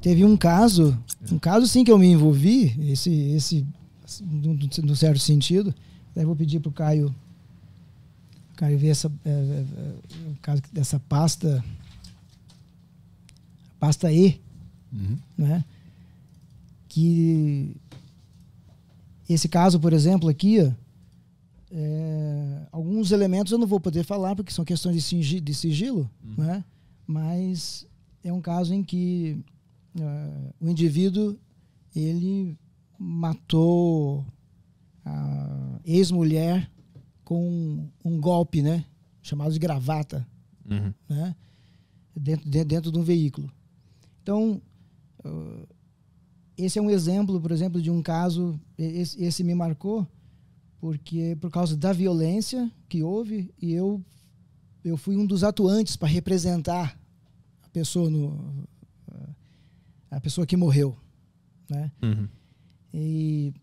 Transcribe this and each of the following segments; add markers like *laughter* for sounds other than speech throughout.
Teve um caso, um é. caso sim que eu me envolvi, esse, esse no certo sentido. Daí vou pedir para o Caio, Caio ver essa, é, é, é caso dessa pasta, pasta E, uhum. né? Que esse caso, por exemplo, aqui, ó, é, alguns elementos eu não vou poder falar porque são questões de sigilo, de sigilo uhum. né? mas é um caso em que uh, o indivíduo ele matou a ex-mulher com um golpe, né? Chamado de gravata, uhum. né? Dentro, dentro, dentro de um veículo. Então, uh, esse é um exemplo, por exemplo, de um caso, esse, esse me marcou, porque por causa da violência que houve, e eu, eu fui um dos atuantes para representar a pessoa no, a pessoa que morreu. Né? Uhum. E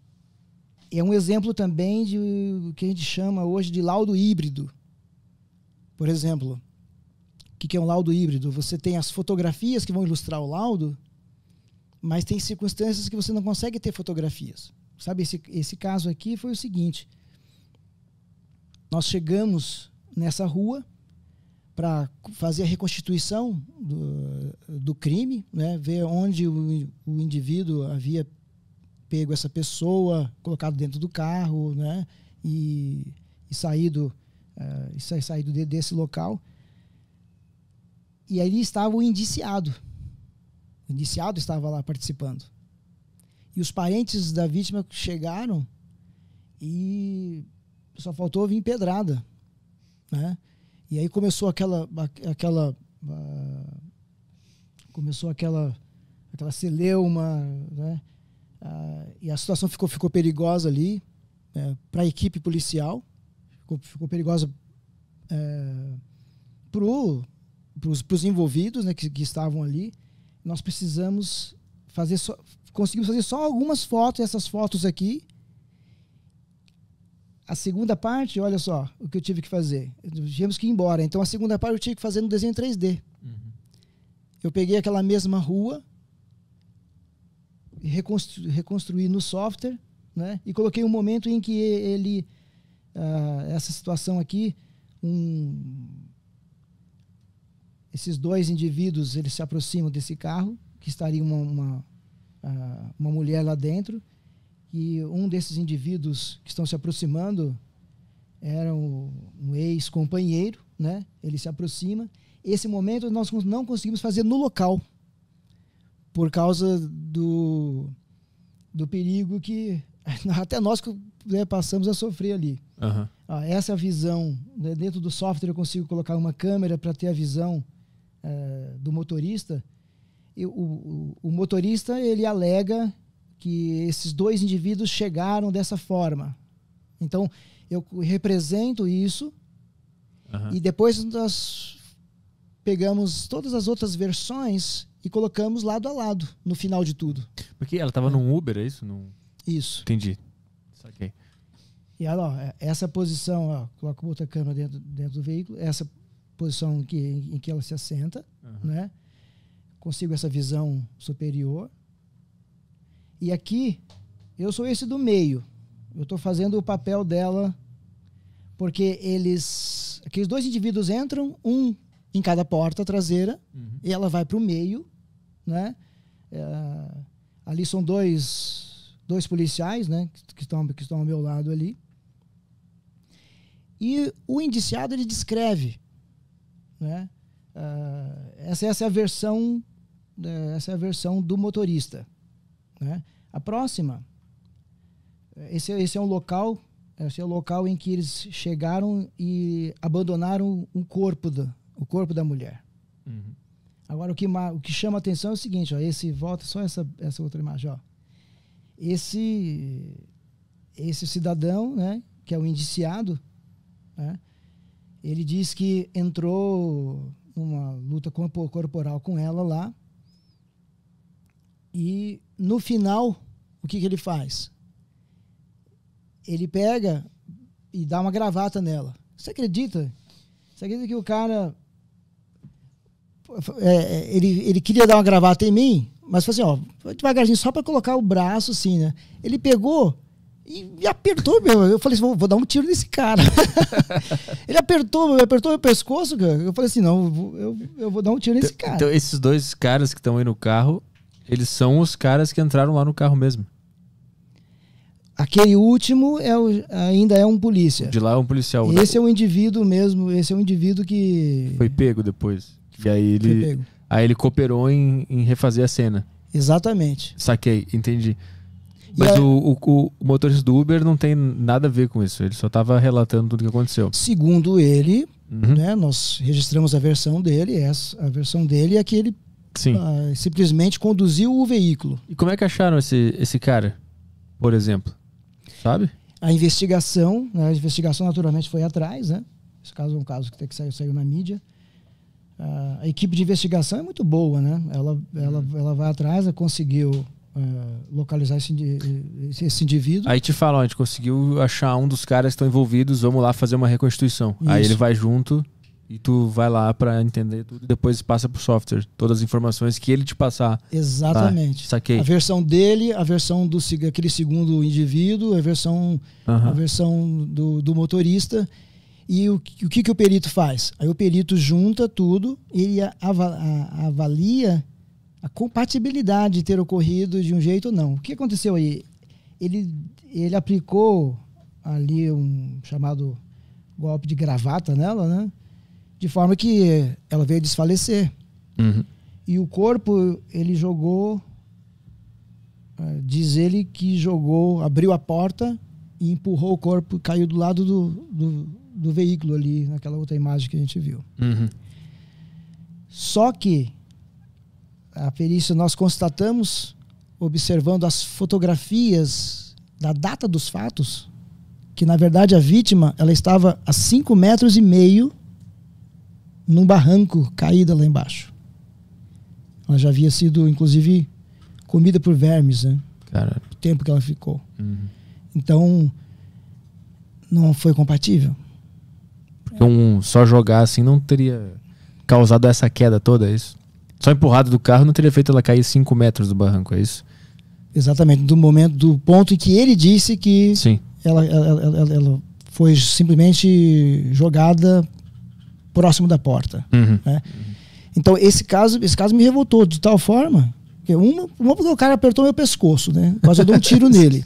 é um exemplo também de o que a gente chama hoje de laudo híbrido. Por exemplo, o que é um laudo híbrido? Você tem as fotografias que vão ilustrar o laudo, mas tem circunstâncias que você não consegue ter fotografias. Sabe, esse, esse caso aqui foi o seguinte: nós chegamos nessa rua para fazer a reconstituição do, do crime, né? ver onde o, o, indivíduo havia pego essa pessoa, colocado dentro do carro né? e, e saído, uh, e saído de, desse local. E ali estava o indiciado. O indiciado estava lá participando. E os parentes da vítima chegaram e só faltou vir pedrada. Né? E aí começou aquela aquela começou aquela aquela celeuma, né? Ah, e a situação ficou ficou perigosa ali é, para a equipe policial, ficou, ficou perigosa é, para os envolvidos, né, que, que estavam ali. Nós precisamos fazer só, conseguimos fazer só algumas fotos, essas fotos aqui, a segunda parte, olha só o que eu tive que fazer. Tivemos que ir embora. Então a segunda parte eu tive que fazer no desenho 3D. Uhum. Eu peguei aquela mesma rua, reconstru reconstruí no software, né? E coloquei um momento em que ele, uh, essa situação aqui, um, esses dois indivíduos eles se aproximam desse carro que estaria uma uma, uh, uma mulher lá dentro que um desses indivíduos que estão se aproximando era um, um ex-companheiro, né? Ele se aproxima. Esse momento nós não conseguimos fazer no local por causa do, do perigo que *laughs* até nós né, passamos a sofrer ali. Uhum. Ah, essa visão, né, dentro do software eu consigo colocar uma câmera para ter a visão eh, do motorista. E o, o, o, motorista ele alega que esses dois indivíduos chegaram dessa forma. Então, eu represento isso uhum. e depois nós pegamos todas as outras versões e colocamos lado a lado no final de tudo. Porque ela estava é. num Uber, é isso? Num... Isso. Entendi. Saquei. E ela, ó, é, essa posição, ó, coloca outra câmera dentro, dentro do veículo, essa posição em que, em que ela se assenta, uhum. né? Consigo essa visão superior. E aqui, eu sou esse do meio. Eu estou fazendo o papel dela, porque eles. Aqueles dois indivíduos entram, um em cada porta traseira, uhum. e ela vai para o meio, né? É, ali são dois, dois policiais, né? Que estão, que estão ao meu lado ali. E o indiciado ele descreve, né? Uh, essa, essa é a versão, né, essa é a versão do motorista, né? A próxima, esse, é, esse é um local, esse é o local em que eles chegaram e abandonaram um corpo do o corpo da mulher. Uhum. Agora o que, o que chama atenção é o seguinte, ó, esse volta só essa, essa outra imagem, ó. Esse esse cidadão, né, que é o indiciado, né, ele diz que entrou numa luta corporal com ela lá e no final o que, que ele faz? Ele pega e dá uma gravata nela. Você acredita? Você acredita que o cara. É, é ele, ele queria dar uma gravata em mim, mas foi assim, ó, devagarzinho, só para colocar o braço assim, né? Ele pegou e me apertou, meu. Eu falei assim, vou, vou dar um tiro nesse cara. *laughs* ele apertou, meu, apertou meu pescoço, cara. Eu falei assim, não, eu, eu vou dar um tiro nesse então, então, cara. Então, esses dois caras que estão aí no carro, eles são os caras que entraram lá no carro mesmo. Aquele último é o, ainda é um polícia. De lá é um policial. Né? Esse é um indivíduo mesmo, esse é um indivíduo que. Foi pego depois. E aí ele. Aí ele cooperou em, em, refazer a cena. Exatamente. Saquei, entendi. Mas aí, o, o, o, motorista do Uber não tem nada a ver com isso. Ele só estava relatando tudo o que aconteceu. Segundo ele, uhum. né, nós registramos a versão dele. Essa, a versão dele é que ele ah, simplesmente conduziu o veículo. E como é que acharam esse, esse cara, por exemplo? Sabe? A investigação, né? a investigação naturalmente foi atrás, né? Esse caso é um caso que, tem que saiu, saiu na mídia. Uh, a equipe de investigação é muito boa, né? Ela, ela, uhum. ela vai atrás, ela conseguiu uh, localizar esse, esse, indivíduo. Aí te falam, a gente conseguiu achar um dos caras que estão envolvidos, vamos lá fazer uma reconstituição. Isso. Aí ele vai junto e tu vai lá para entender tudo e depois passa para o software todas as informações que ele te passar. Tá? Exatamente. Tá? Saquei. A versão dele, a versão do aquele segundo indivíduo, a versão uhum. a versão do, do motorista e o, o que, que o perito faz? Aí o perito junta tudo, ele avalia a compatibilidade de ter ocorrido de um jeito ou não. O que aconteceu aí? Ele, ele aplicou ali um chamado golpe de gravata nela, né? De forma que ela veio desfalecer. Uhum. E o corpo, ele jogou. Ah, diz ele que jogou, abriu a porta e empurrou o corpo, caiu do lado do, do, do veículo ali, naquela outra imagem que a gente viu. Uhum. Só que a perícia nós constatamos, observando as fotografias da data dos fatos, que na verdade a vítima ela estava a 5 metros e meio num barranco caída lá embaixo. Ela já havia sido, inclusive, comida por vermes, né? Cara. O tempo que ela ficou. Uhum. Então, não foi compatível. Porque um só jogar assim não teria causado essa queda toda, é isso? Só empurrado do carro não teria feito ela cair 5 metros do barranco, é isso? Exatamente, do momento, do ponto em que ele disse que ela, ela, ela, ela foi simplesmente jogada próximo da porta. Uhum. Né? Então, esse caso, esse caso me revoltou de tal forma. Que uma, uma porque o cara apertou meu pescoço, né? Quase eu dei um tiro *laughs* nele.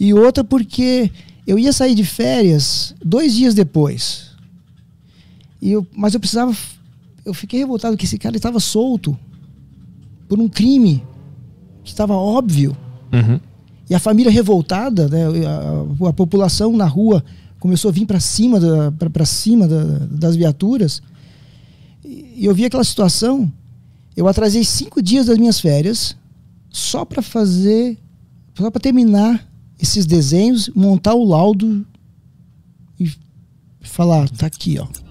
E outra porque eu ia sair de férias dois dias depois. E eu, mas eu precisava. Eu fiquei revoltado que esse cara estava solto por um crime que estava óbvio. Uhum. E a família revoltada, né, a, a, a população na rua começou a vir para cima, da, pra, pra cima da, das viaturas. E eu vi aquela situação. Eu atrasei cinco dias das minhas férias só para fazer, só para terminar esses desenhos, montar o laudo e falar, tá aqui, ó.